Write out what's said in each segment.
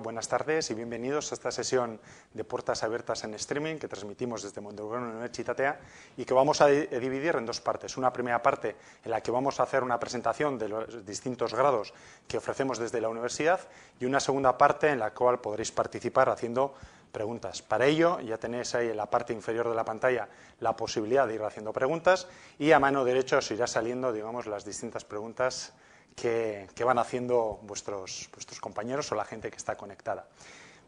buenas tardes y bienvenidos a esta sesión de Puertas Abiertas en Streaming que transmitimos desde en chitatea y que vamos a eh, dividir en dos partes. Una primera parte en la que vamos a hacer una presentación de los distintos grados que ofrecemos desde la universidad y una segunda parte en la cual podréis participar haciendo preguntas. Para ello, ya tenéis ahí en la parte inferior de la pantalla la posibilidad de ir haciendo preguntas y a mano derecha os irá saliendo, digamos, las distintas preguntas que, van haciendo vuestros, vuestros compañeros o la gente que está conectada.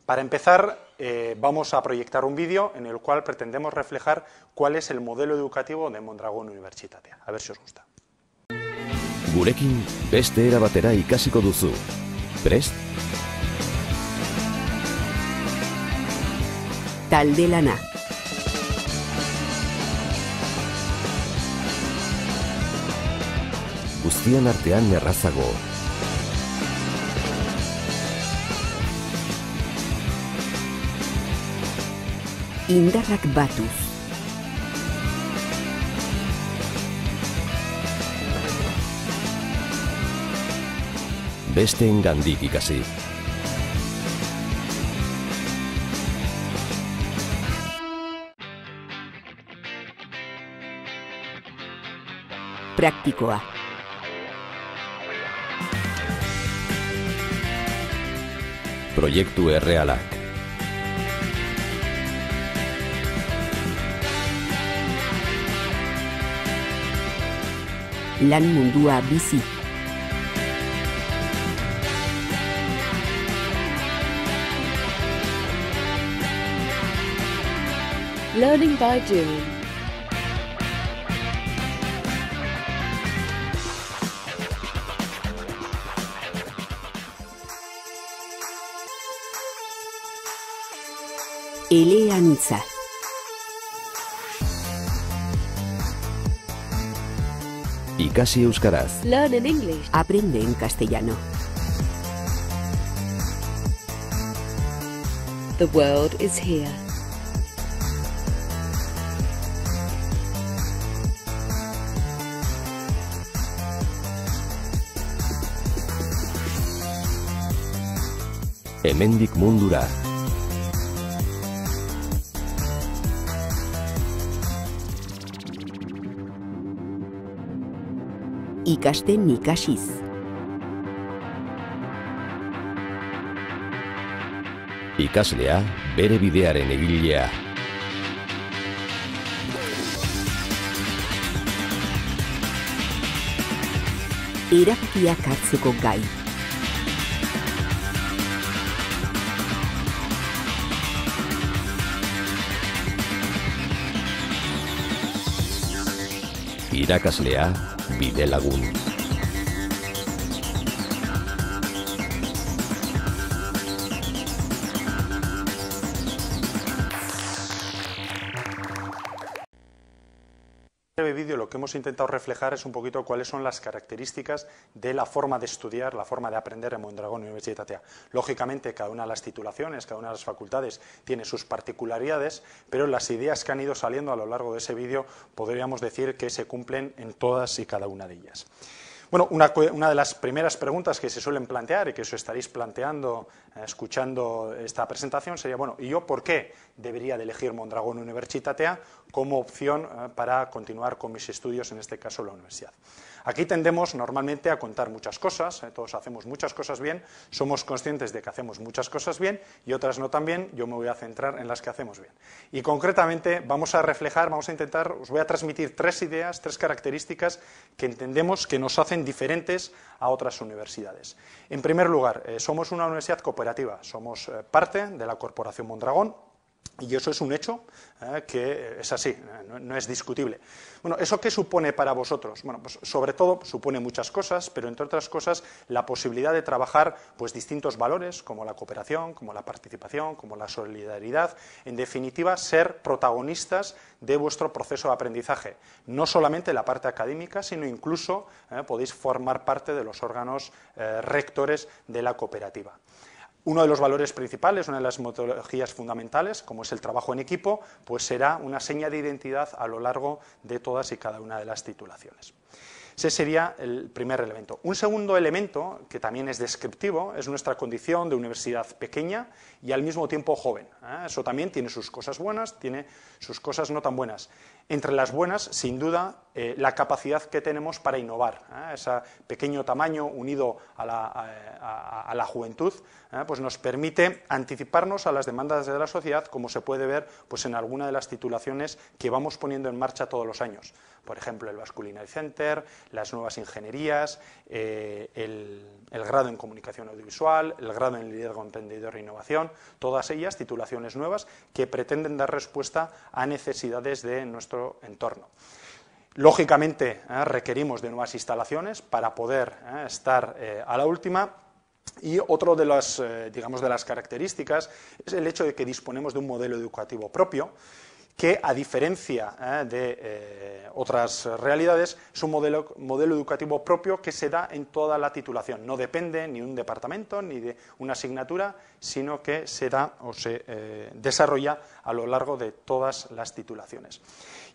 Para empezar, eh, vamos a proyectar un vídeo en el cual pretendemos reflejar cuál es el modelo educativo de Mondragón Universitatia. A ver si os gusta. Gurekin beste era batera ikasiko duzu. Prest? de lana. guztien artean errazago. Indarrak batuz. Beste engandik ikasi. Praktikoa. proiektu errealak. Lan mundua bizi. Learning by doing. Граница. Ikasi euskaraz. Learn in English. Aprende en castellano. The world is here. Hemendik mundura. ikasten ikasiz. Ikaslea bere bidearen egilea. Erakkiak hartzeko gai. Irakaslea laguna. vídeo lo que hemos intentado reflejar es un poquito cuáles son las características de la forma de estudiar, la forma de aprender en Mondragón Universitat. Lógicamente, cada una de las titulaciones, cada una de las facultades tiene sus particularidades, pero las ideas que han ido saliendo a lo largo de ese vídeo podríamos decir que se cumplen en todas y cada una de ellas. Bueno, una, de las primeras preguntas que se suelen plantear y que os estaréis planteando eh, escuchando esta presentación sería, bueno, ¿y yo por qué debería de elegir Mondragón Universitatea como opción eh, para continuar con mis estudios, en este caso la universidad? Aquí tendemos normalmente a contar muchas cosas, eh, todos hacemos muchas cosas bien, somos conscientes de que hacemos muchas cosas bien y otras no tan bien, yo me voy a centrar en las que hacemos bien. Y concretamente vamos a reflejar, vamos a intentar, os voy a transmitir tres ideas, tres características que entendemos que nos hacen diferentes a otras universidades. En primer lugar, eh, somos una universidad cooperativa, somos eh, parte de la Corporación Mondragón, y eso es un hecho ¿eh? que es así, no, es discutible. Bueno, ¿eso qué supone para vosotros? Bueno, pues sobre todo supone muchas cosas, pero entre otras cosas la posibilidad de trabajar pues, distintos valores, como la cooperación, como la participación, como la solidaridad, en definitiva, ser protagonistas de vuestro proceso de aprendizaje, no solamente la parte académica, sino incluso ¿eh? podéis formar parte de los órganos eh, rectores de la cooperativa. Uno de los valores principales, una de las metodologías fundamentales, como es el trabajo en equipo, pues será una seña de identidad a lo largo de todas y cada una de las titulaciones. Ese sería el primer elemento. Un segundo elemento, que también es descriptivo, es nuestra condición de universidad pequeña y al mismo tiempo joven. ¿eh? Eso también tiene sus cosas buenas, tiene sus cosas no tan buenas. Entre las buenas, sin duda, eh, la capacidad que tenemos para innovar. ¿eh? Ese pequeño tamaño unido a la, juventud ¿eh? pues nos permite anticiparnos a las demandas de la sociedad, como se puede ver pues, en alguna de las titulaciones que vamos poniendo en marcha todos los años. Por ejemplo, el Vasculinary Center, las nuevas ingenierías, el, el, grado en comunicación audiovisual, el grado en liderazgo emprendedor e innovación, todas ellas titulaciones nuevas que pretenden dar respuesta a necesidades de nuestro entorno. Lógicamente, eh, requerimos de nuevas instalaciones para poder eh, estar eh, a la última. Y otro de las, digamos, de las características es el hecho de que disponemos de un modelo educativo propio que, a diferencia eh, de eh, otras realidades, es un modelo, educativo propio que se da en toda la titulación. No depende ni de un departamento ni de una asignatura, sino que se da o se eh, desarrolla a lo largo de todas las titulaciones.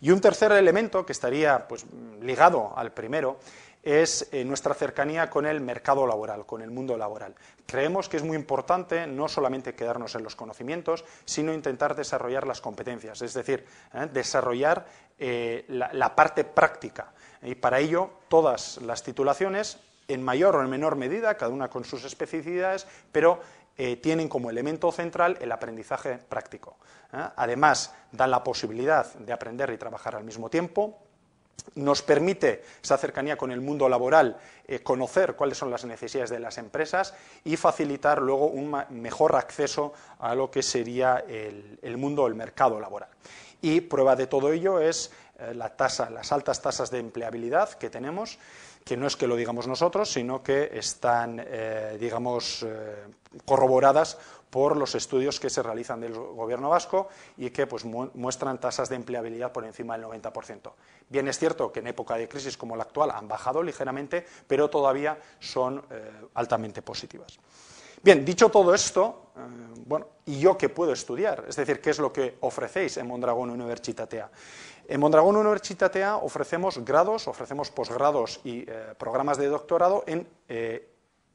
Y un tercer elemento que estaría pues, ligado al primero es eh, nuestra cercanía con el mercado laboral, con el mundo laboral. Creemos que es muy importante no solamente quedarnos en los conocimientos, sino intentar desarrollar las competencias, es decir, eh, desarrollar eh, la, la, parte práctica. Y para ello, todas las titulaciones, en mayor o en menor medida, cada una con sus especificidades, pero tienen como elemento central el aprendizaje práctico. Además, dan la posibilidad de aprender y trabajar al mismo tiempo, nos permite esa cercanía con el mundo laboral, eh, conocer cuáles son las necesidades de las empresas y facilitar luego un mejor acceso a lo que sería el, mundo, el mercado laboral. Y prueba de todo ello es eh, la tasa, las altas tasas de empleabilidad que tenemos, que no es que lo digamos nosotros, sino que están, eh, digamos, corroboradas por los estudios que se realizan del gobierno vasco y que pues, muestran tasas de empleabilidad por encima del 90%. Bien es cierto que en época de crisis como la actual han bajado ligeramente, pero todavía son eh, altamente positivas. Bien, dicho todo esto, eh, bueno, ¿y yo qué puedo estudiar? Es decir, ¿qué es lo que ofrecéis en Mondragón Universitatea? En Mondragón Universitatea ofrecemos grados, ofrecemos posgrados y eh, programas de doctorado en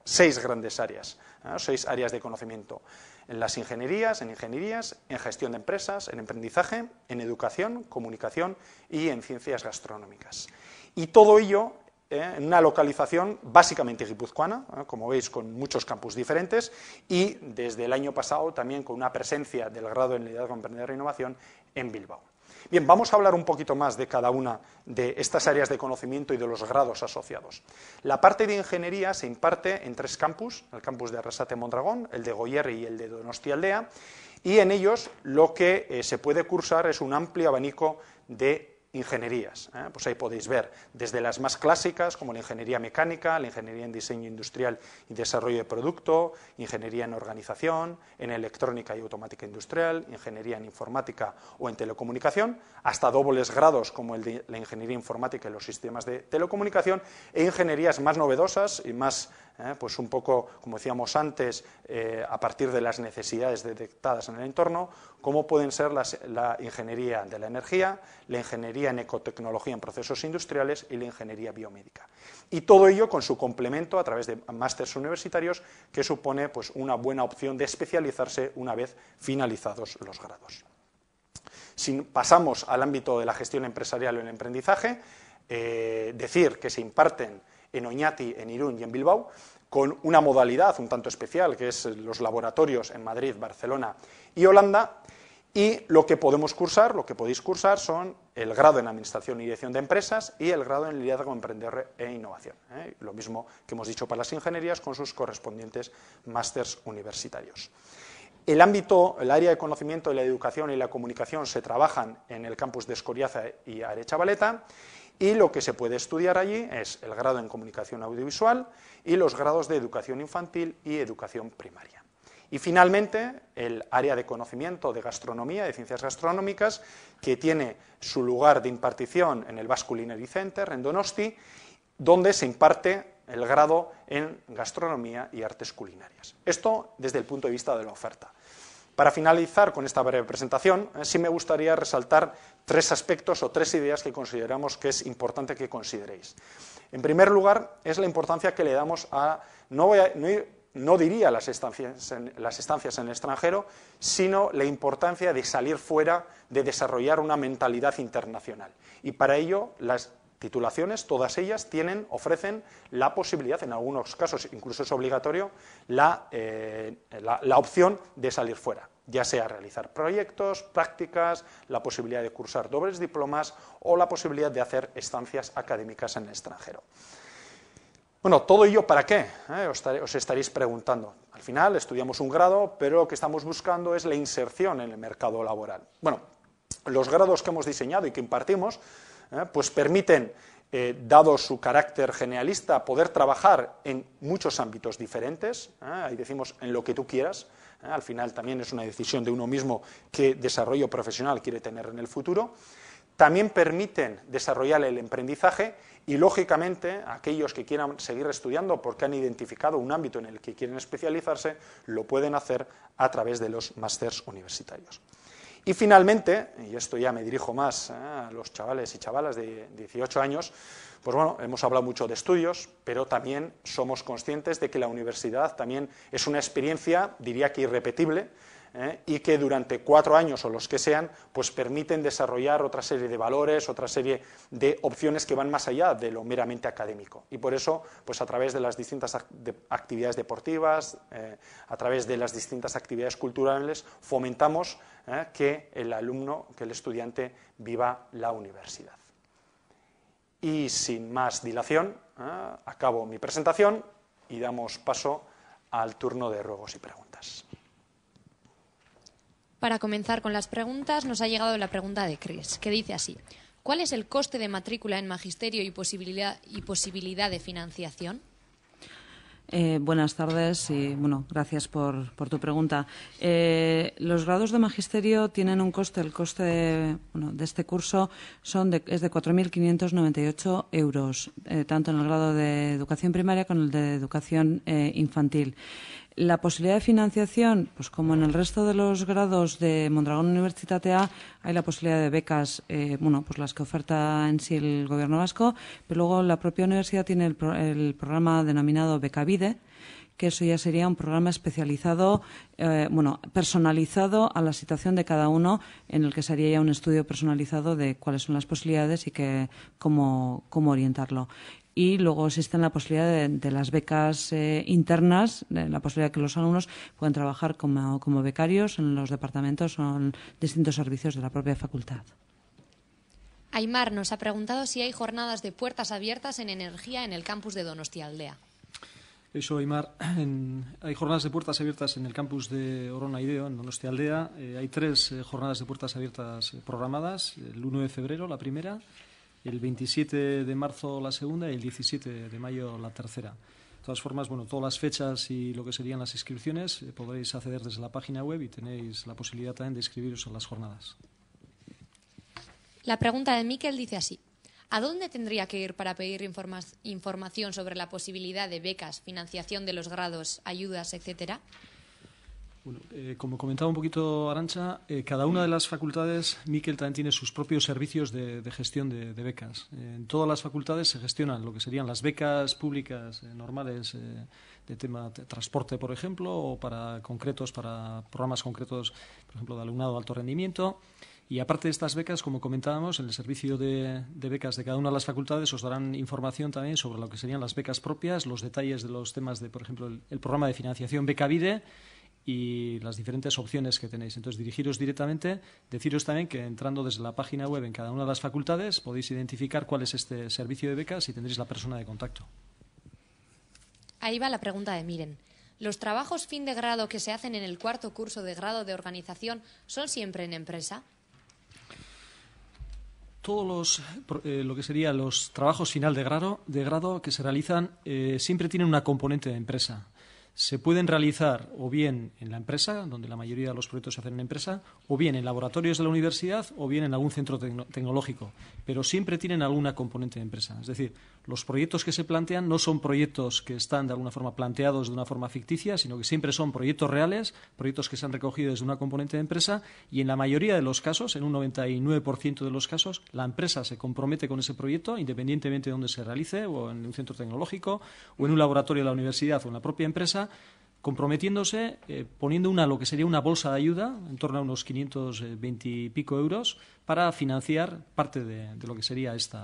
seis grandes áreas, ¿eh? seis áreas de conocimiento. En las ingenierías, en ingenierías, en gestión de empresas, en emprendizaje, en educación, comunicación y en ciencias gastronómicas. Y todo ello ¿eh? en una localización básicamente guipuzcoana, ¿eh? como veis, con muchos campus diferentes, y desde el año pasado también con una presencia del grado en liderazgo, emprender e innovación en Bilbao. Bien, vamos a hablar un poquito más de cada una de estas áreas de conocimiento y de los grados asociados. La parte de ingeniería se imparte en tres campus, el campus de Arrasate Mondragón, el de Goyerri y el de Donostia Aldea, y en ellos lo que eh, se puede cursar es un amplio abanico de ingenierías. ¿eh? Pues ahí podéis ver desde las más clásicas, como la ingeniería mecánica, la ingeniería en diseño industrial y desarrollo de producto, ingeniería en organización, en electrónica y automática industrial, ingeniería en informática o en telecomunicación, hasta dobles grados como el de la ingeniería informática y los sistemas de telecomunicación, e ingenierías más novedosas y más ¿eh? pues un poco, como decíamos antes, eh, a partir de las necesidades detectadas en el entorno, cómo pueden ser la ingeniería de la energía, la ingeniería en ecotecnología en procesos industriales y la ingeniería biomédica. Y todo ello con su complemento a través de másteres universitarios, que supone pues, una buena opción de especializarse una vez finalizados los grados. Si pasamos al ámbito de la gestión empresarial o el emprendizaje, eh, decir que se imparten en Oñati, en Irún y en Bilbao, con una modalidad un tanto especial, que es los laboratorios en Madrid, Barcelona y Holanda. Y lo que podemos cursar, lo que podéis cursar, son el grado en Administración y Dirección de Empresas y el grado en Liderazgo, Emprender e Innovación. ¿eh? Lo mismo que hemos dicho para las ingenierías con sus correspondientes másters universitarios. El ámbito, el área de conocimiento de la educación y la comunicación se trabajan en el campus de Escoriaza y Arechavaleta y lo que se puede estudiar allí es el grado en comunicación audiovisual y los grados de educación infantil y educación primaria. Y finalmente, el área de conocimiento de gastronomía, de ciencias gastronómicas, que tiene su lugar de impartición en el Basculinary Center, en Donosti, donde se imparte el grado en gastronomía y artes culinarias. Esto desde el punto de vista de la oferta. Para finalizar con esta breve presentación, eh, sí me gustaría resaltar tres aspectos o tres ideas que consideramos que es importante que consideréis. En primer lugar, es la importancia que le damos a, no, diría las estancias, en, el extranjero, sino la importancia de salir fuera, de desarrollar una mentalidad internacional. Y para ello, las titulaciones, todas ellas tienen, ofrecen la posibilidad, en algunos casos incluso es obligatorio, la eh, opción de salir fuera ya sea realizar proyectos, prácticas, la posibilidad de cursar dobles diplomas o la posibilidad de hacer estancias académicas en el extranjero. Bueno, ¿todo ello para qué? Eh, os, estaréis preguntando. Al final estudiamos un grado, pero lo que estamos buscando es la inserción en el mercado laboral. Bueno, los grados que hemos diseñado y que impartimos, eh, pues permiten eh, dado su carácter generalista, poder trabajar en muchos ámbitos diferentes, ahí decimos en lo que tú quieras, al final también es una decisión de uno mismo qué desarrollo profesional quiere tener en el futuro. También permiten desarrollar el emprendizaje y, lógicamente, aquellos que quieran seguir estudiando porque han identificado un ámbito en el que quieren especializarse, lo pueden hacer a través de los másters universitarios. Y finalmente, y esto ya me dirijo más eh, a los chavales y chavalas de 18 años, pues bueno, hemos hablado mucho de estudios, pero también somos conscientes de que la universidad también es una experiencia, diría que irrepetible, ¿eh? y que durante cuatro años o los que sean, pues permiten desarrollar otra serie de valores, otra serie de opciones que van más allá de lo meramente académico. Y por eso, pues a través de las distintas actividades deportivas, eh, a través de las distintas actividades culturales, fomentamos ¿eh? que el alumno, que el estudiante viva la universidad. Y sin más dilación, acabo mi presentación y damos paso al turno de ruegos y preguntas. Para comenzar con las preguntas, nos ha llegado la pregunta de Chris, que dice así. ¿Cuál es el coste de matrícula en magisterio y posibilidad, y de financiación? Eh, buenas tardes y bueno, gracias por, tu pregunta. Eh, los grados de magisterio tienen un coste, el coste de, bueno, de este curso son de, es de 4.598 euros, eh, tanto en el grado de educación primaria como en el de educación infantil. La posibilidad de financiación, pues como en el resto de los grados de Mondragón A, hay la posibilidad de becas, eh, bueno, pues las que oferta en sí el Gobierno vasco, pero luego la propia universidad tiene el, programa denominado Becavide, que eso ya sería un programa especializado, eh, bueno, personalizado a la situación de cada uno, en el que sería ya un estudio personalizado de cuáles son las posibilidades y cómo, cómo orientarlo y luego existe la posibilidad de, las becas eh, internas, la posibilidad de que los alumnos puedan trabajar como, como becarios en los departamentos o en distintos servicios de la propia facultad. Aymar nos ha preguntado si hay jornadas de puertas abiertas en energía en el campus de Donostia Aldea. Eso, Aymar. hay jornadas de puertas abiertas en el campus de Orona en Donostia Aldea. Eh, hay tres eh, jornadas de puertas abiertas programadas, el 1 de febrero, la primera, el 27 de marzo la segunda y el 17 de mayo la tercera. De todas formas, bueno, todas las fechas y lo que serían las inscripciones podéis eh, podréis acceder desde la página web y tenéis la posibilidad también de inscribiros en las jornadas. La pregunta de Miquel dice así. ¿A dónde tendría que ir para pedir información sobre la posibilidad de becas, financiación de los grados, ayudas, etcétera? Eh, como comentaba un poquito Arancha, eh, cada una de las facultades, Miquel también tiene sus propios servicios de, gestión de, becas. en todas las facultades se gestionan lo que serían las becas públicas eh, normales de tema transporte, por ejemplo, o para concretos, para programas concretos, por ejemplo, de alumnado de alto rendimiento. Y aparte de estas becas, como comentábamos, en el servicio de, becas de cada una de las facultades os darán información también sobre lo que serían las becas propias, los detalles de los temas de, por ejemplo, el, programa de financiación Becavide y las diferentes opciones que tenéis. Entonces, dirigiros directamente, deciros también que entrando desde la página web en cada una de las facultades podéis identificar cuál es este servicio de becas y tendréis la persona de contacto. Ahí va la pregunta de Miren. ¿Los trabajos fin de grado que se hacen en el cuarto curso de grado de organización son siempre en empresa? todos los, eh, lo que serían los trabajos final de grado, de grado que se realizan eh, siempre tienen una componente de empresa se pueden realizar o bien en la empresa, donde la mayoría de los proyectos se hacen en empresa, o bien en laboratorios de la universidad o bien en algún centro tecnológico, pero siempre tienen alguna componente de empresa. Es decir, los proyectos que se plantean no son proyectos que están de alguna forma planteados de una forma ficticia, sino que siempre son proyectos reales, proyectos que se han recogido desde una componente de empresa y en la mayoría de los casos, en un 99% de los casos, la empresa se compromete con ese proyecto independientemente de dónde se realice, o en un centro tecnológico, o en un laboratorio de la universidad o en la propia empresa, comprometiéndose, eh, poniendo una, lo que sería una bolsa de ayuda, en torno a unos 520 y pico euros, para financiar parte de, lo que sería este,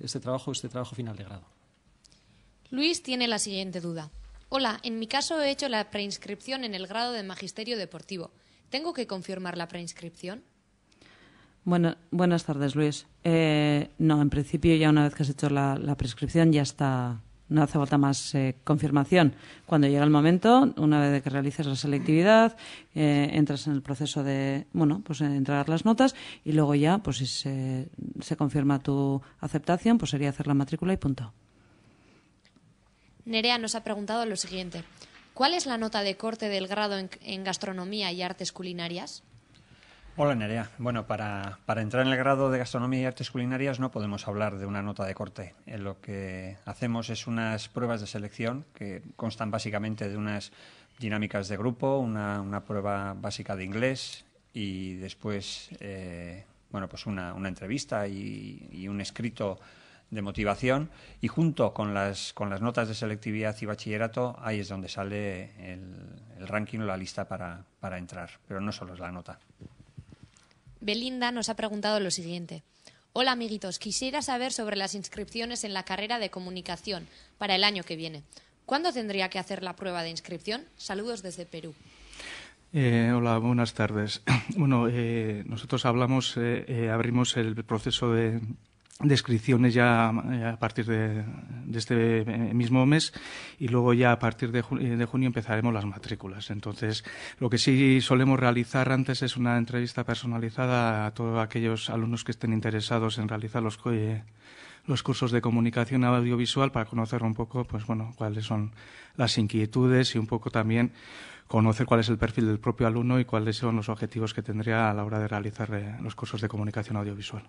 este, trabajo, este trabajo final de grado. Luis tiene la siguiente duda. Hola, en mi caso he hecho la preinscripción en el grado de Magisterio Deportivo. ¿Tengo que confirmar la preinscripción? buenas tardes, Luis. Eh, no, en principio ya una vez que has hecho la prescripción ya está no hace falta más eh, confirmación. Cuando llega el momento, una vez que realices la selectividad, eh, entras en el proceso de, bueno, pues eh, entrar las notas y luego ya, pues si se, confirma tu aceptación, pues sería hacer la matrícula y punto. Nerea nos ha preguntado lo siguiente. ¿Cuál es la nota de corte del grado en gastronomía y artes culinarias? Hola Nerea. Bueno, para, entrar en el grado de gastronomía y artes culinarias no podemos hablar de una nota de corte. Eh, lo que hacemos es unas pruebas de selección que constan básicamente de unas dinámicas de grupo, una, prueba básica de inglés y después eh, bueno, pues una, entrevista y, un escrito de motivación y junto con las, con las notas de selectividad y bachillerato ahí es donde sale el, ranking o la lista para, para entrar, pero no solo es la nota. Belinda nos ha preguntado lo siguiente. Hola amiguitos, quisiera saber sobre las inscripciones en la carrera de comunicación para el año que viene. ¿Cuándo tendría que hacer la prueba de inscripción? Saludos desde Perú. Eh, hola, buenas tardes. Bueno, eh, nosotros hablamos, eh, abrimos el proceso de, descripciones ya a partir de, este eh, mismo mes y luego ya a partir de junio, de junio, empezaremos las matrículas. Entonces, lo que sí solemos realizar antes es una entrevista personalizada a todos aquellos alumnos que estén interesados en realizar los, eh, los cursos de comunicación audiovisual para conocer un poco, pues bueno, cuáles son las inquietudes y un poco también conocer cuál es el perfil del propio alumno y cuáles son los objetivos que tendría a la hora de realizar eh, los cursos de comunicación audiovisual.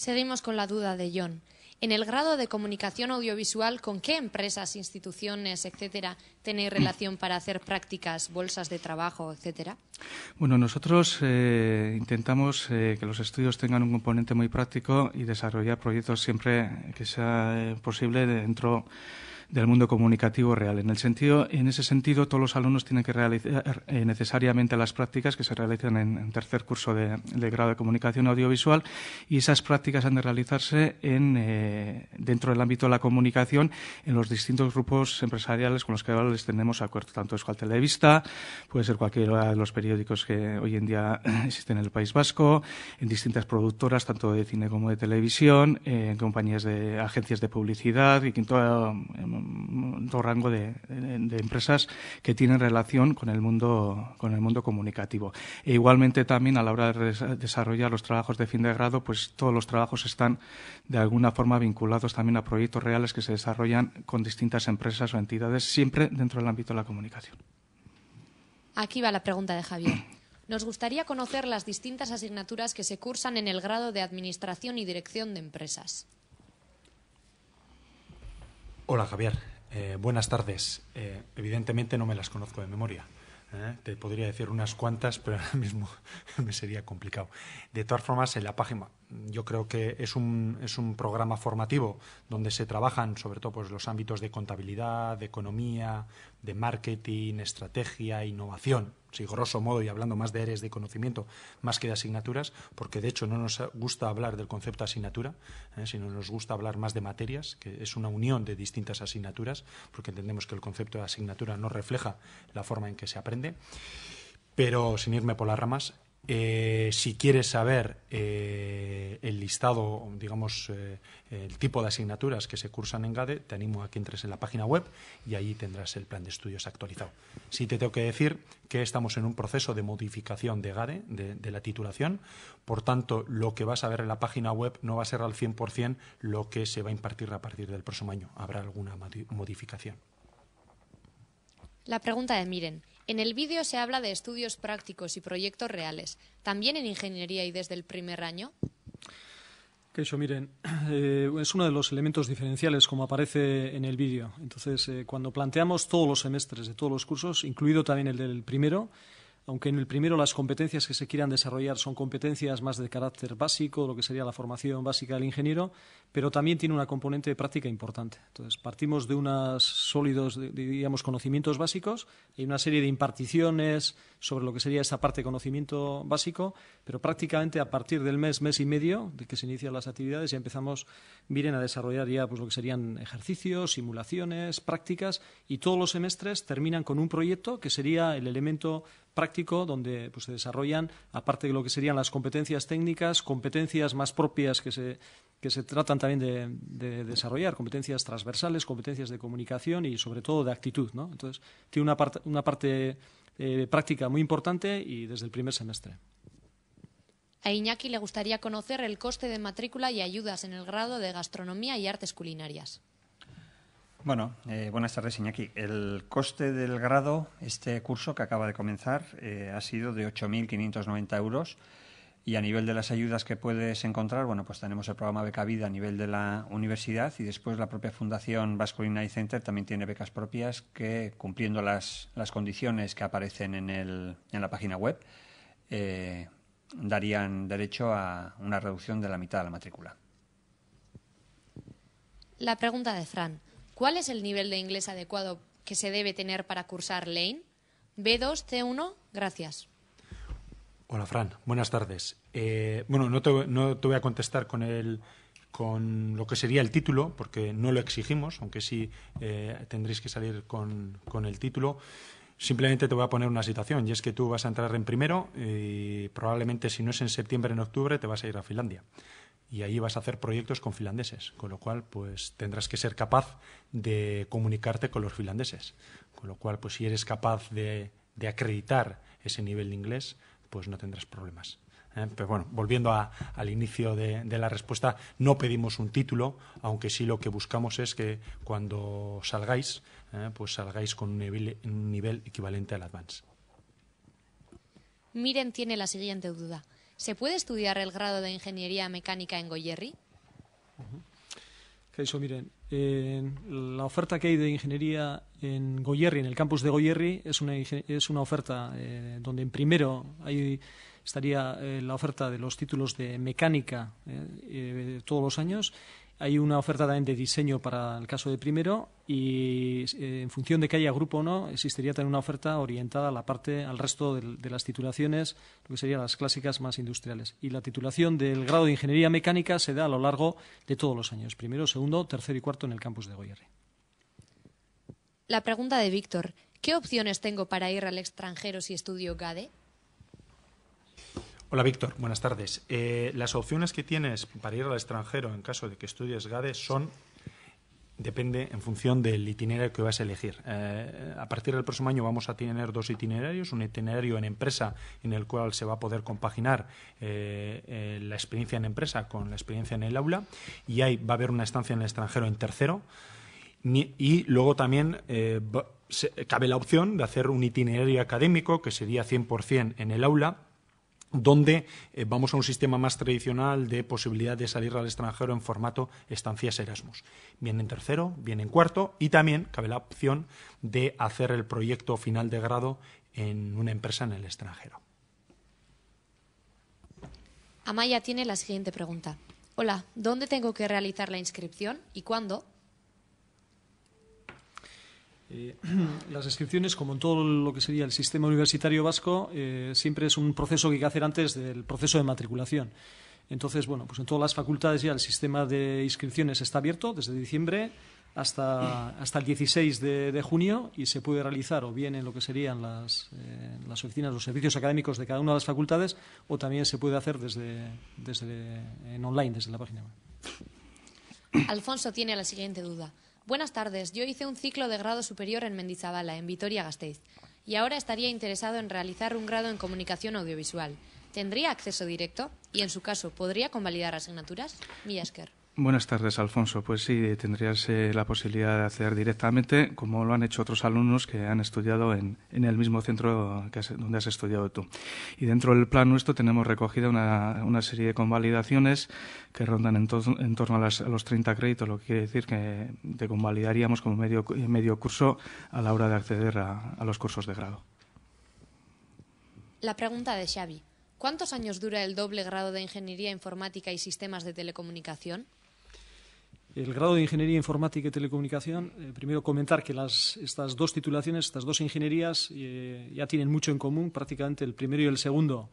Seguimos con la duda de John. En el grado de comunicación audiovisual, ¿con qué empresas, instituciones, etcétera, tenéis mm. relación para hacer prácticas, bolsas de trabajo, etcétera? Bueno, nosotros eh, intentamos eh, que los estudios tengan un componente muy práctico y desarrollar proyectos siempre que sea eh, posible dentro de del mundo comunicativo real. En, el sentido, en ese sentido, todos los alumnos tienen que realizar eh, eh, necesariamente las prácticas que se realizan en, tercer curso de, grado de comunicación audiovisual y esas prácticas han de realizarse en, eh, dentro del ámbito de la comunicación en los distintos grupos empresariales con los que ahora les tenemos acuerdo. Tanto es cual Televista, puede ser cualquiera de los periódicos que hoy en día existen en el País Vasco, en distintas productoras, tanto de cine como de televisión, en compañías de agencias de publicidad y en toda, todo rango de, empresas que tienen relación con el mundo con el mundo comunicativo. E igualmente también a la hora de desarrollar los trabajos de fin de grado, pues todos los trabajos están de alguna forma vinculados también a proyectos reales que se desarrollan con distintas empresas o entidades, siempre dentro del ámbito de la comunicación. Aquí va la pregunta de Javier. Nos gustaría conocer las distintas asignaturas que se cursan en el grado de Administración y Dirección de Empresas. Hola Javier, eh, buenas tardes. Eh, evidentemente no me las conozco de memoria. ¿eh? Te podría decir unas cuantas, pero ahora mismo me sería complicado. De todas formas, en la página, yo creo que es un, es un programa formativo donde se trabajan sobre todo pues, los ámbitos de contabilidad, de economía, de marketing, estrategia, innovación si grosso modo y hablando más de áreas de conocimiento más que de asignaturas, porque de hecho no nos gusta hablar del concepto asignatura, ¿eh? sino nos gusta hablar más de materias, que es una unión de distintas asignaturas, porque entendemos que el concepto de asignatura no refleja la forma en que se aprende. Pero sin irme por las ramas, eh, si quieres saber eh, el listado, digamos, eh, el tipo de asignaturas que se cursan en GADE, te animo a que entres en la página web y allí tendrás el plan de estudios actualizado. Sí te tengo que decir que estamos en un proceso de modificación de GADE, de, de la titulación, por tanto, lo que vas a ver en la página web no va a ser al 100% lo que se va a impartir a partir del próximo año. Habrá alguna modificación. La pregunta de Miren. En el vídeo se habla de estudios prácticos y proyectos reales. ¿También en ingeniería y desde el primer año? Que eso, miren, eh, es uno de los elementos diferenciales como aparece en el vídeo. Entonces, eh, cuando planteamos todos los semestres de todos los cursos, incluido también el del primero, aunque en el primero las competencias que se quieran desarrollar son competencias más de carácter básico, lo que sería la formación básica del ingeniero, pero también tiene una componente de práctica importante. Entonces, partimos de unos sólidos, conocimientos básicos, y una serie de imparticiones sobre lo que sería esa parte de conocimiento básico, pero prácticamente a partir del mes, mes y medio de que se inician las actividades, ya empezamos, miren, a desarrollar ya pues, lo que serían ejercicios, simulaciones, prácticas, y todos los semestres terminan con un proyecto que sería el elemento práctico donde pues, se desarrollan, aparte de lo que serían las competencias técnicas, competencias más propias que se, que se tratan también de, desarrollar, competencias transversales, competencias de comunicación y sobre todo de actitud. Entonces, tiene una, parte, una parte eh, práctica muy importante y desde el primer semestre. A Iñaki le gustaría conocer el coste de matrícula y ayudas en el grado de gastronomía y artes culinarias. Bueno, eh, buenas tardes, Iñaki. El coste del grado, este curso que acaba de comenzar, eh, ha sido de 8.590 euros. Y a nivel de las ayudas que puedes encontrar, bueno, pues tenemos el programa Beca Vida a nivel de la universidad y después la propia Fundación Vasculina y Center también tiene becas propias que, cumpliendo las, las condiciones que aparecen en, el, en la página web, eh, darían derecho a una reducción de la mitad de la matrícula. La pregunta de Fran. ¿Cuál es el nivel de inglés adecuado que se debe tener para cursar Lane? B2, C1, gracias. Hola, Fran. Buenas tardes. Eh, bueno, no te, voy a contestar con, el, con lo que sería el título, porque no lo exigimos, aunque sí eh, tendréis que salir con, con, el título. Simplemente te voy a poner una situación, y es que tú vas a entrar en primero y probablemente si no es en septiembre, en octubre, te vas a ir a Finlandia y ahí vas a hacer proyectos con finlandeses, con lo cual pues tendrás que ser capaz de comunicarte con los finlandeses, con lo cual pues si eres capaz de, acreditar ese nivel de inglés, pues no tendrás problemas. ¿eh? Pero bueno, volviendo al inicio de, la respuesta, no pedimos un título, aunque sí lo que buscamos es que cuando salgáis, ¿eh? pues salgáis con un nivel, un nivel equivalente al Advance. Miren tiene la siguiente duda. ¿Se puede estudiar el grado de Ingeniería Mecánica en Goyerri? miren, la oferta que hay de ingeniería en Goyerri, en el campus de Goyerri, es una, es una oferta eh, donde en primero estaría eh, la oferta de los títulos de mecánica eh, todos los años hay una oferta también de diseño para el caso de primero y eh, en función de que haya grupo o no, existiría también una oferta orientada a la parte, al resto de, las titulaciones, lo que serían las clásicas más industriales. Y la titulación del grado de Ingeniería Mecánica se da a lo largo de todos los años, primero, segundo, tercero y cuarto en el campus de Goyerri. La pregunta de Víctor, ¿qué opciones tengo para ir al extranjero si estudio GADE? Hola Víctor, buenas tardes. Eh, las opciones que tienes para ir al extranjero en caso de que estudies GADE son depende en función del itinerario que vas a elegir. Eh, a partir del próximo año vamos a tener dos itinerarios, un itinerario en empresa en el cual se va a poder compaginar eh, la experiencia en empresa con la experiencia en el aula y ahí va a haber una estancia en el extranjero en tercero y luego también cabe la opción de hacer un itinerario académico que sería 100% en el aula donde eh, vamos a un sistema más tradicional de posibilidad de salir al extranjero en formato estancias Erasmus. Viene en tercero, viene en cuarto y también cabe la opción de hacer el proyecto final de grado en una empresa en el extranjero. Amaya tiene la siguiente pregunta. Hola, ¿dónde tengo que realizar la inscripción y cuándo? Eh, las inscripciones, como en todo lo que sería el sistema universitario vasco, eh, siempre es un proceso que hay que hacer antes del proceso de matriculación. Entonces, bueno, pues en todas las facultades ya el sistema de inscripciones está abierto desde diciembre hasta, hasta el 16 de, junio y se puede realizar o bien en lo que serían las, eh, las oficinas, los servicios académicos de cada una de las facultades o también se puede hacer desde, desde en online, desde la página web. Alfonso tiene la siguiente duda. Buenas tardes, yo hice un ciclo de grado superior en Mendizabala, en Vitoria-Gasteiz, y ahora estaría interesado en realizar un grado en comunicación audiovisual. ¿Tendría acceso directo? Y en su caso, ¿podría convalidar asignaturas? esker Buenas tardes, Alfonso. Pues sí, tendrías eh, la posibilidad de acceder directamente, como lo han hecho otros alumnos que han estudiado en, el mismo centro donde has estudiado tú. Y dentro del plan nuestro tenemos recogida una, serie de convalidaciones que rondan en, torno a, los 30 créditos, lo que quiere decir que te convalidaríamos como medio, medio curso a la hora de acceder a los cursos de grado. La pregunta de Xavi. ¿Cuántos años dura el doble grado de Ingeniería Informática y Sistemas de Telecomunicación? el grado de Ingeniería Informática y Telecomunicación, eh, primero comentar que las, estas dos titulaciones, estas dos ingenierías, eh, ya tienen mucho en común. Prácticamente el primero y el segundo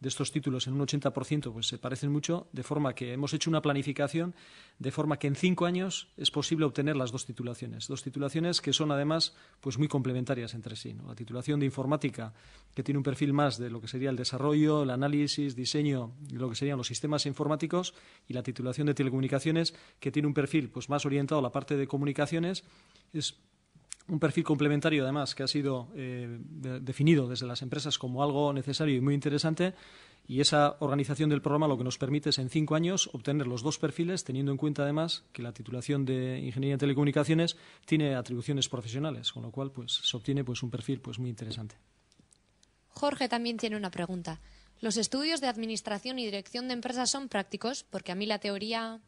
de estos títulos en un 80% pues se parecen mucho, de forma que hemos hecho una planificación, de forma que en cinco años es posible obtener las dos titulaciones. Dos titulaciones que son además pues muy complementarias entre sí. La titulación de informática, que tiene un perfil más de lo que sería el desarrollo, el análisis, diseño, lo que serían los sistemas informáticos, y la titulación de telecomunicaciones, que tiene un perfil pues más orientado a la parte de comunicaciones, es un perfil complementario, además, que ha sido eh, definido desde las empresas como algo necesario y muy interesante. Y esa organización del programa lo que nos permite es en cinco años obtener los dos perfiles, teniendo en cuenta además que la titulación de Ingeniería en Telecomunicaciones tiene atribuciones profesionales, con lo cual pues, se obtiene pues, un perfil pues, muy interesante. Jorge también tiene una pregunta. ¿Los estudios de Administración y Dirección de Empresas son prácticos? Porque a mí la teoría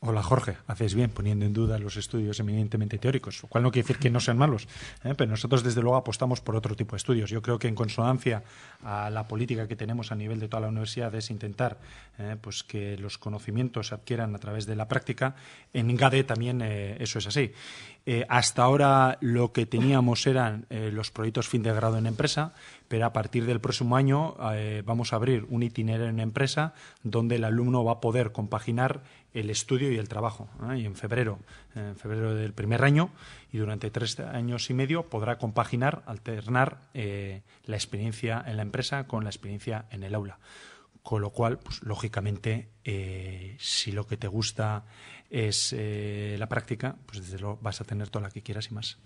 Hola Jorge, haces bien poniendo en duda los estudios eminentemente teóricos, lo cual no quiere decir que no sean malos, ¿eh? pero nosotros desde luego apostamos por otro tipo de estudios. Yo creo que en consonancia a la política que tenemos a nivel de toda la universidad es intentar ¿eh? pues que los conocimientos se adquieran a través de la práctica. En GADE también eh, eso es así. Eh, hasta ahora lo que teníamos eran eh, los proyectos fin de grado en empresa, pero a partir del próximo año eh, vamos a abrir un itinerario en empresa donde el alumno va a poder compaginar el estudio y el trabajo. Y en febrero, en febrero del primer año y durante tres años y medio podrá compaginar, alternar la experiencia en la empresa con la experiencia en el aula. Con lo cual, pues, lógicamente, si lo que te gusta es eh, la práctica, pues desde luego vas a tener toda la que quieras y más.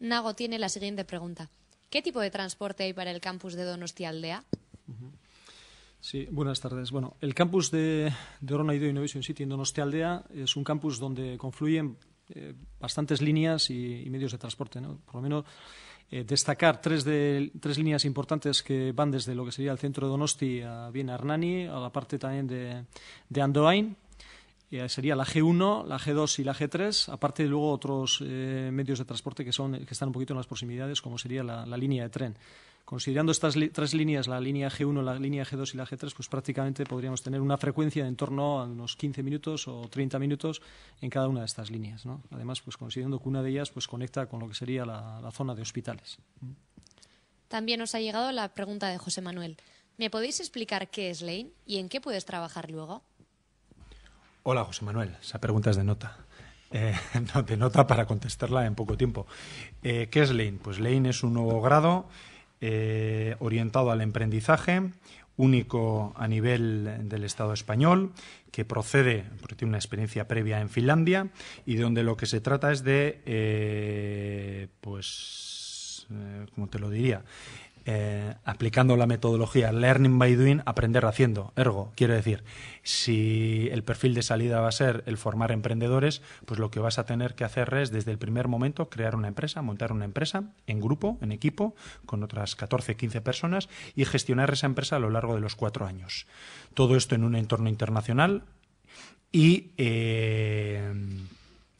Nago tiene la siguiente pregunta. ¿Qué tipo de transporte hay para el campus de Donosti Aldea? Sí, buenas tardes. Bueno, el campus de, de Innovation City en Donostia Aldea es un campus donde confluyen eh, bastantes líneas y, medios de transporte. Por lo menos eh, destacar tres, líneas importantes que van desde lo que sería el centro de Donosti a Viena Arnani a la parte también de, de Andoain, eh, sería la G1, la G2 y la G3, aparte de luego otros eh, medios de transporte que, son, que están un poquito en las proximidades, como sería la, línea de tren. Considerando estas tres líneas, la línea G1, la línea G2 y la G3, pues prácticamente podríamos tener una frecuencia de en torno a unos 15 minutos o 30 minutos en cada una de estas líneas. Además, pues considerando que una de ellas pues conecta con lo que sería la, zona de hospitales. También nos ha llegado la pregunta de José Manuel. ¿Me podéis explicar qué es Lane y en qué puedes trabajar luego? Hola, José Manuel. Esa pregunta es de nota. Eh, de nota para contestarla en poco tiempo. Eh, ¿Qué es LEIN? Pues LEIN es un nuevo grado eh, orientado al emprendizaje, único a nivel del Estado español, que procede, porque tiene una experiencia previa en Finlandia, y donde lo que se trata es de, pues, ¿cómo te lo diría? Eh, aplicando la metodología Learning by Doing, aprender haciendo. Ergo, quiero decir, si el perfil de salida va a ser el formar emprendedores, pues lo que vas a tener que hacer es desde el primer momento crear una empresa, montar una empresa en grupo, en equipo, con otras 14, 15 personas y gestionar esa empresa a lo largo de los cuatro años. Todo esto en un entorno internacional y... Eh,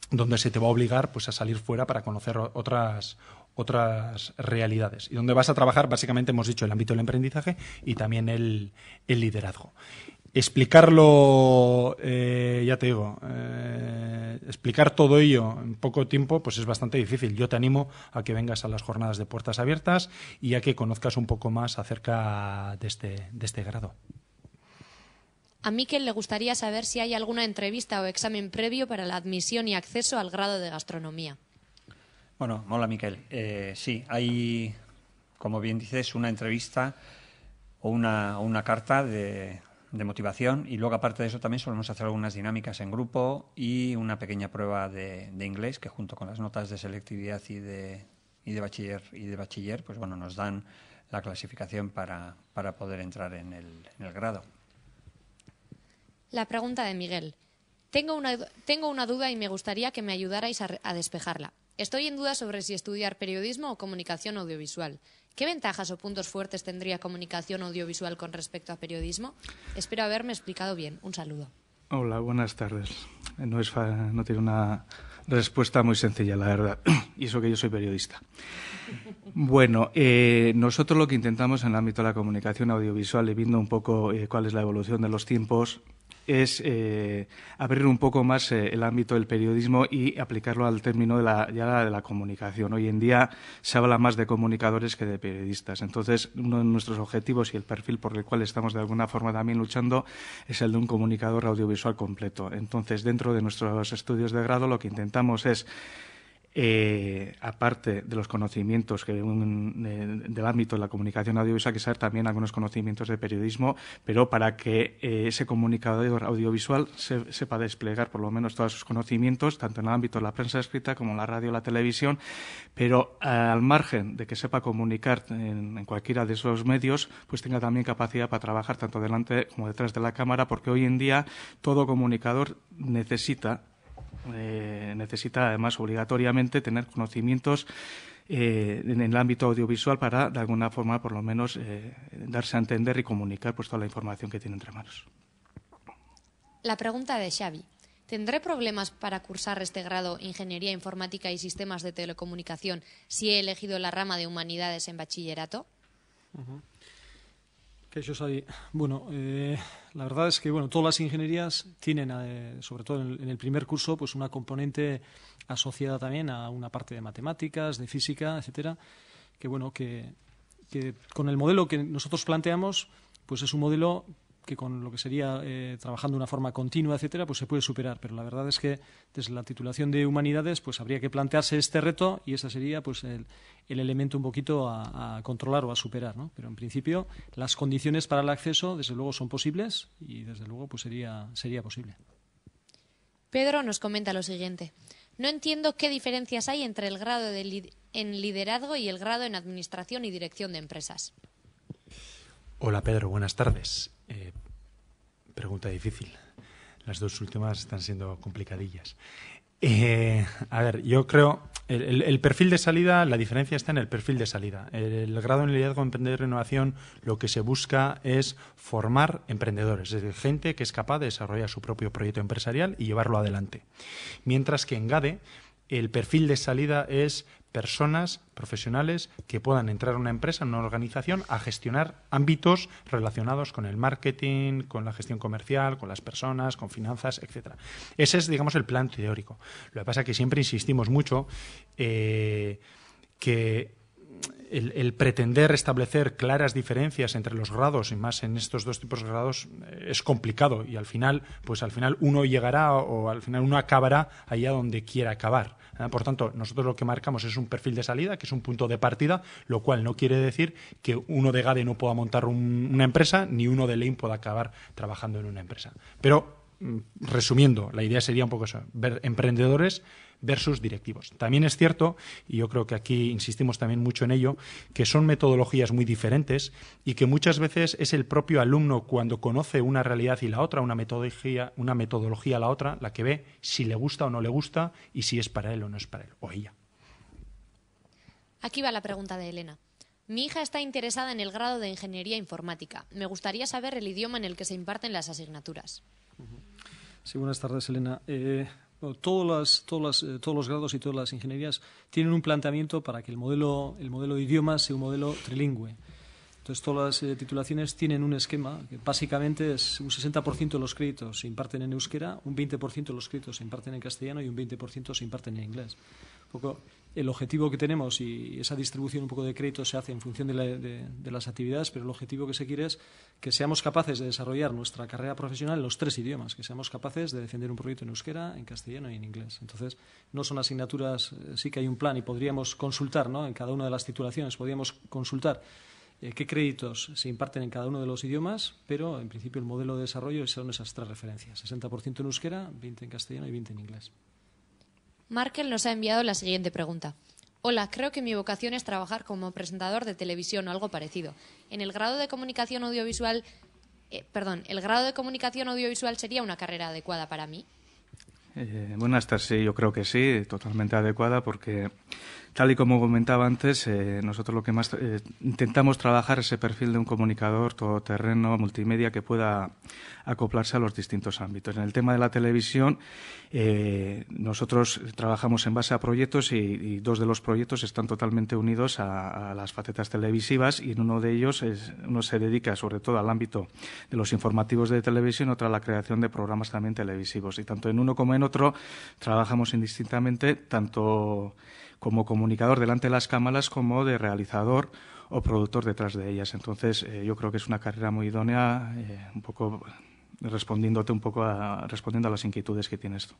donde se te va a obligar pues a salir fuera para conocer otras otras realidades y donde vas a trabajar, básicamente hemos dicho, el ámbito del emprendizaje y también el, liderazgo. Explicarlo, eh, ya te digo, eh, explicar todo ello en poco tiempo, pues es bastante difícil. Yo te animo a que vengas a las jornadas de puertas abiertas y a que conozcas un poco más acerca de este, de este grado. A Miquel le gustaría saber si hay alguna entrevista o examen previo para la admisión y acceso al grado de gastronomía. Bueno, hola, Miquel. Eh, sí, hay, como bien dices, una entrevista o una, carta de, motivación y luego, aparte de eso, también solemos hacer algunas dinámicas en grupo y una pequeña prueba de, de inglés que junto con las notas de selectividad y de, y de bachiller y de bachiller, pues bueno, nos dan la clasificación para, para poder entrar en el, en el grado. La pregunta de Miguel. Tengo una, tengo una duda y me gustaría que me ayudarais a, despejarla. Estoy en duda sobre si estudiar periodismo o comunicación audiovisual. ¿Qué ventajas o puntos fuertes tendría comunicación audiovisual con respecto a periodismo? Espero haberme explicado bien. Un saludo. Hola, buenas tardes. No, es no tiene una respuesta muy sencilla, la verdad. Y eso que yo soy periodista. Bueno, eh, nosotros lo que intentamos en el ámbito de la comunicación audiovisual y viendo un poco eh, cuál es la evolución de los tiempos, es eh, abrir un poco más eh, el ámbito del periodismo y aplicarlo al término de la, de la comunicación. Hoy en día se habla más de comunicadores que de periodistas. Entonces, uno de nuestros objetivos y el perfil por el cual estamos de alguna forma también luchando es el de un comunicador audiovisual completo. Entonces, dentro de nuestros estudios de grado, lo que intentamos es eh, aparte de los conocimientos que eh, del ámbito de la comunicación audiovisual, que saber también algunos conocimientos de periodismo, pero para que eh, ese comunicador audiovisual se, sepa desplegar por lo menos todos sus conocimientos, tanto en el ámbito de la prensa escrita como en la radio, la televisión, pero al margen de que sepa comunicar en cualquiera de esos medios, pues tenga también capacidad para trabajar tanto delante como detrás de la cámara, porque hoy en día todo comunicador necesita eh, necesita además obligatoriamente tener conocimientos eh, en el ámbito audiovisual para, de alguna forma, por lo menos, eh, darse a entender y comunicar pues, toda la información que tiene entre manos. La pregunta de Xavi. ¿Tendré problemas para cursar este grado Ingeniería Informática y Sistemas de Telecomunicación si he elegido la rama de Humanidades en bachillerato? Bueno, eh, la verdad es que bueno, todas las ingenierías tienen, eh, sobre todo en el, primer curso, pues una componente asociada también a una parte de matemáticas, de física, etcétera, que bueno, que, que con el modelo que nosotros planteamos, pues es un modelo que con lo que sería eh, trabajando de una forma continua, etcétera, pues se puede superar. Pero la verdad es que desde la titulación de humanidades, pues habría que plantearse este reto y ese sería pues el, elemento un poquito a, controlar o a superar. Pero en principio las condiciones para el acceso, desde luego, son posibles y desde luego pues sería, sería posible. Pedro nos comenta lo siguiente. No entiendo qué diferencias hay entre el grado en liderazgo y el grado en administración y dirección de empresas. Hola Pedro, buenas tardes. Eh, pregunta difícil. Las dos últimas están siendo complicadillas. Eh, a ver, yo creo el, el, perfil de salida, la diferencia está en el perfil de salida. El, grado en liderazgo, emprendedor e innovación lo que se busca es formar emprendedores, es decir, gente que es capaz de desarrollar su propio proyecto empresarial y llevarlo adelante. Mientras que en GADE el perfil de salida es personas profesionales que puedan entrar a una empresa, a una organización, a gestionar ámbitos relacionados con el marketing, con la gestión comercial, con las personas, con finanzas, etc. Ese es, digamos, el plan teórico. Lo que pasa es que siempre insistimos mucho eh, que el, pretender establecer claras diferencias entre los grados y más en estos dos tipos de grados eh, es complicado y al final pues al final uno llegará o al final uno acabará allá donde quiera acabar ¿eh? por tanto nosotros lo que marcamos es un perfil de salida que es un punto de partida lo cual no quiere decir que uno de GADE no pueda montar una empresa ni uno de LEIN pueda acabar trabajando en una empresa pero mm, resumiendo la idea sería un poco eso ver emprendedores versus directivos. También es cierto, y yo creo que aquí insistimos también mucho en ello, que son metodologías muy diferentes y que muchas veces es el propio alumno cuando conoce una realidad y la otra, una metodología, una metodología a la otra, la que ve si le gusta o no le gusta y si es para él o no es para él o ella. Aquí va la pregunta de Elena. Mi hija está interesada en el grado de Ingeniería Informática. Me gustaría saber el idioma en el que se imparten las asignaturas. Sí, buenas tardes, Elena. Eh, eh, todos los grados y todas las ingenierías tienen un planteamiento para que el modelo, el modelo de idiomas sea un modelo trilingüe. Entonces, todas las eh, titulaciones tienen un esquema que básicamente es un 60% de los créditos se imparten en euskera, un 20% de los créditos se imparten en castellano y un 20% se imparten en inglés. poco el objetivo que tenemos y esa distribución un poco de créditos se hace en función de, las actividades, pero el objetivo que se quiere es que seamos capaces de desarrollar nuestra carrera profesional en los tres idiomas, que seamos capaces de defender un proyecto en euskera, en castellano y en inglés. Entonces, no son asignaturas, eh, sí que hay un plan y podríamos consultar ¿no? en cada una de las titulaciones, podríamos consultar eh, qué créditos se imparten en cada uno de los idiomas, pero en principio el modelo de desarrollo son esas tres referencias, 60% en euskera, 20 en castellano y 20 en inglés. Markel nos ha enviado la siguiente pregunta. Hola, creo que mi vocación es trabajar como presentador de televisión o algo parecido. En el grado de comunicación audiovisual, eh, perdón, el grado de comunicación audiovisual sería una carrera adecuada para mí. Eh, bueno, hasta sí, yo creo que sí, totalmente adecuada porque Tal y como comentaba antes, eh, nosotros lo que más eh, intentamos trabajar ese perfil de un comunicador todoterreno, multimedia, que pueda acoplarse a los distintos ámbitos. En el tema de la televisión, eh, nosotros trabajamos en base a proyectos y, dos de los proyectos están totalmente unidos a, las facetas televisivas y en uno de ellos es, uno se dedica sobre todo al ámbito de los informativos de televisión, otra a la creación de programas también televisivos. Y tanto en uno como en otro trabajamos indistintamente, tanto como comunicador delante de las cámaras como de realizador o productor detrás de ellas. Entonces, eh, yo creo que es una carrera muy idónea, eh, un poco respondiéndote un poco a, respondiendo a las inquietudes que tienes esto.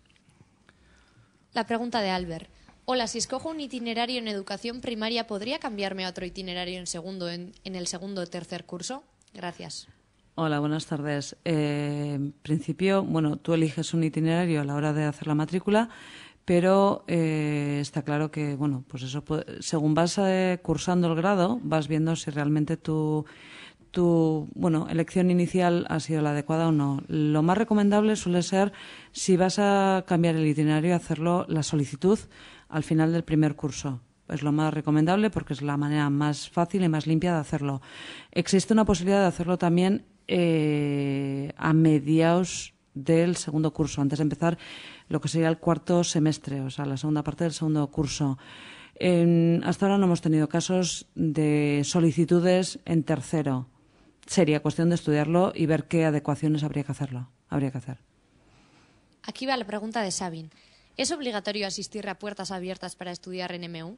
La pregunta de Albert. Hola, si escojo un itinerario en educación primaria, ¿podría cambiarme a otro itinerario en segundo, en, el segundo o tercer curso? Gracias. Hola, buenas tardes. Eh, en principio, bueno, tú eliges un itinerario a la hora de hacer la matrícula pero eh, está claro que, bueno, pues eso, según vas eh, cursando el grado, vas viendo si realmente tu, tu, bueno, elección inicial ha sido la adecuada o no. Lo más recomendable suele ser, si vas a cambiar el itinerario, hacerlo la solicitud al final del primer curso. Es lo más recomendable porque es la manera más fácil y más limpia de hacerlo. Existe una posibilidad de hacerlo también eh, a mediados del segundo curso, antes de empezar lo que sería el cuarto semestre, o sea, la segunda parte del segundo curso. hasta ahora no hemos tenido casos de solicitudes en tercero. Sería cuestión de estudiarlo y ver qué adecuaciones habría que hacerlo, habría que hacer. Aquí va la pregunta de Sabin. ¿Es obligatorio asistir a puertas abiertas para estudiar en MU?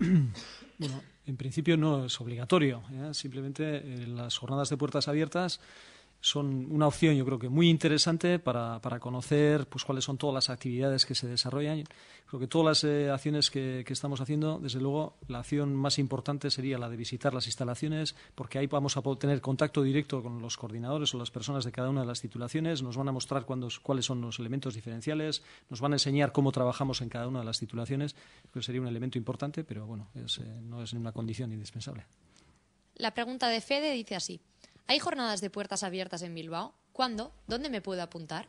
Bueno, en principio no es obligatorio. ¿eh? Simplemente eh, las jornadas de puertas abiertas son una opción yo creo que muy interesante para, para, conocer pues cuáles son todas las actividades que se desarrollan. Creo que todas las eh, acciones que, que, estamos haciendo, desde luego la acción más importante sería la de visitar las instalaciones, porque ahí vamos a poder tener contacto directo con los coordinadores o las personas de cada una de las titulaciones, nos van a mostrar cuáles son los elementos diferenciales, nos van a enseñar cómo trabajamos en cada una de las titulaciones, que sería un elemento importante, pero bueno, eh, no es una condición indispensable. La pregunta de Fede dice así. ¿Hay jornadas de puertas abiertas en Bilbao? ¿Cuándo? ¿Dónde me puedo apuntar?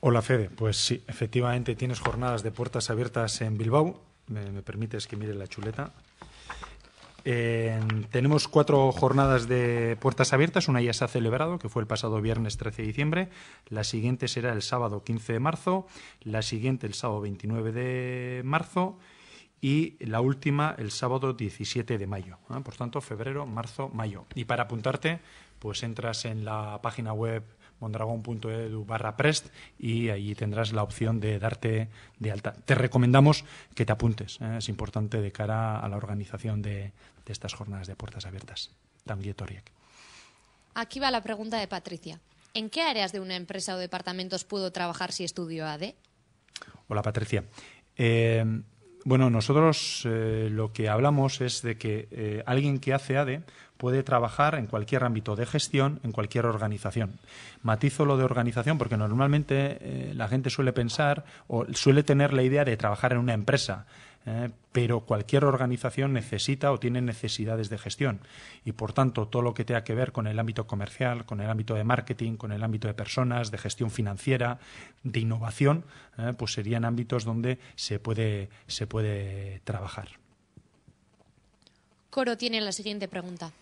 Hola Fede, pues sí, efectivamente tienes jornadas de puertas abiertas en Bilbao. Me, permites que mire la chuleta. tenemos cuatro jornadas de puertas abiertas. Una ya se ha celebrado, que fue el pasado viernes 13 de diciembre. La siguiente será el sábado 15 de marzo. La siguiente el sábado 29 de marzo y la última el sábado 17 de mayo. ¿eh? Por tanto, febrero, marzo, mayo. Y para apuntarte, pues entras en la página web mondragón.edu barra prest y ahí tendrás la opción de darte de alta. Te recomendamos que te apuntes, ¿eh? es importante de cara a la organización de, estas jornadas de puertas abiertas. Aquí va la pregunta de Patricia. ¿En qué áreas de una empresa o departamentos puedo trabajar si estudio AD? Hola Patricia. Eh, bueno, nosotros eh, lo que hablamos es de que eh, alguien que hace ADE puede trabajar en cualquier ámbito de gestión, en cualquier organización. Matizo lo de organización porque normalmente eh, la gente suele pensar o suele tener la idea de trabajar en una empresa, ¿eh? pero cualquier organización necesita o tiene necesidades de gestión y por tanto todo lo que tenga que ver con el ámbito comercial, con el ámbito de marketing, con el ámbito de personas, de gestión financiera, de innovación, ¿eh? pues serían ámbitos donde se puede, se puede trabajar. Coro tiene la siguiente pregunta.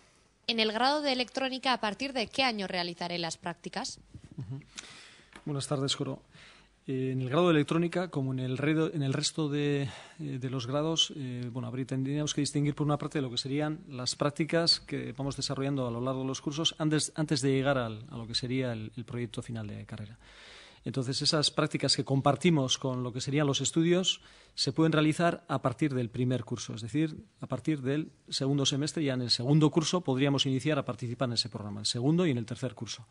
En el grado de electrónica, ¿a partir de qué año realizaré las prácticas? Buenas tardes, Coro en el grado de electrónica, como en el, resto eh, de, los grados, eh, bueno, tendríamos que distinguir por una parte lo que serían las prácticas que vamos desarrollando a lo largo de los cursos antes, de llegar a lo que sería el, el proyecto final de carrera. Entonces, esas prácticas que compartimos con lo que serían los estudios se pueden realizar a partir del primer curso, es decir, a partir del segundo semestre. Ya en el segundo curso podríamos iniciar a participar en ese programa, el segundo y en el tercer curso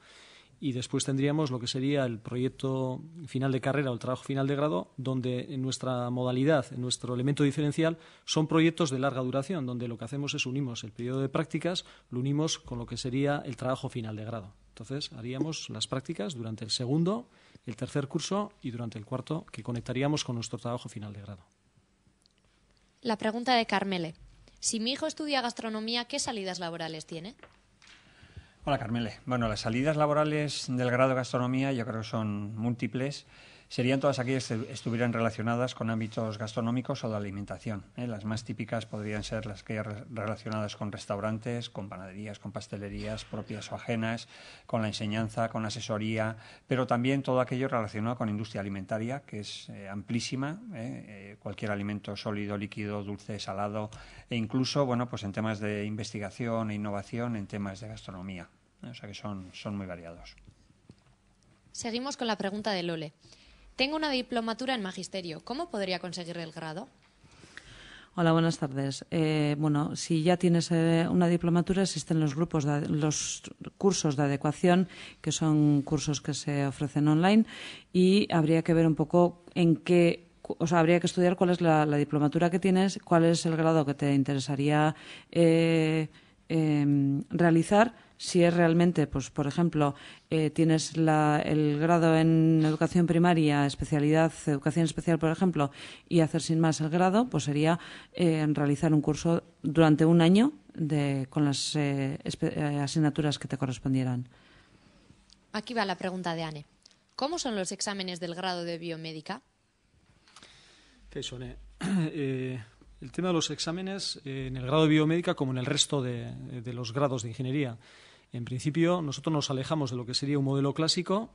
y después tendríamos lo que sería el proyecto final de carrera o el trabajo final de grado, donde en nuestra modalidad, en nuestro elemento diferencial, son proyectos de larga duración, donde lo que hacemos es unimos el periodo de prácticas, lo unimos con lo que sería el trabajo final de grado. Entonces, haríamos las prácticas durante el segundo, el tercer curso y durante el cuarto, que conectaríamos con nuestro trabajo final de grado. La pregunta de Carmele. Si mi hijo estudia gastronomía, ¿qué salidas laborales tiene? Hola Carmele. Bueno, las salidas laborales del grado de gastronomía yo creo que son múltiples serían todas aquellas que estuvieran relacionadas con ámbitos gastronómicos o de alimentación. ¿eh? Las más típicas podrían ser las que relacionadas con restaurantes, con panaderías, con pastelerías propias o ajenas, con la enseñanza, con asesoría, pero también todo aquello relacionado con industria alimentaria, que es eh, amplísima, ¿eh? cualquier alimento sólido, líquido, dulce, salado, e incluso, bueno, pues en temas de investigación e innovación, en temas de gastronomía. O sea que son, son muy variados. Seguimos con la pregunta de Lole. Tengo una diplomatura en magisterio. ¿Cómo podría conseguir el grado? Hola, buenas tardes. Eh, bueno, si ya tienes eh, una diplomatura, existen los grupos, de, los cursos de adecuación, que son cursos que se ofrecen online, y habría que ver un poco en qué o sea, habría que estudiar cuál es la, diplomatura que tienes, cuál es el grado que te interesaría eh, em, realizar si es realmente, pues, por ejemplo, eh, tienes el grado en educación primaria, especialidad, educación especial, por ejemplo, y hacer sin más el grado, pues sería eh, realizar un curso durante un año con las eh, asignaturas que te correspondieran. Aquí va la pregunta de Anne. ¿Cómo son los exámenes del grado de biomédica? el tema de los exámenes en el grado de biomédica, como en el resto de los grados de ingeniería, en principio, nosotros nos alejamos de lo que sería un modelo clásico.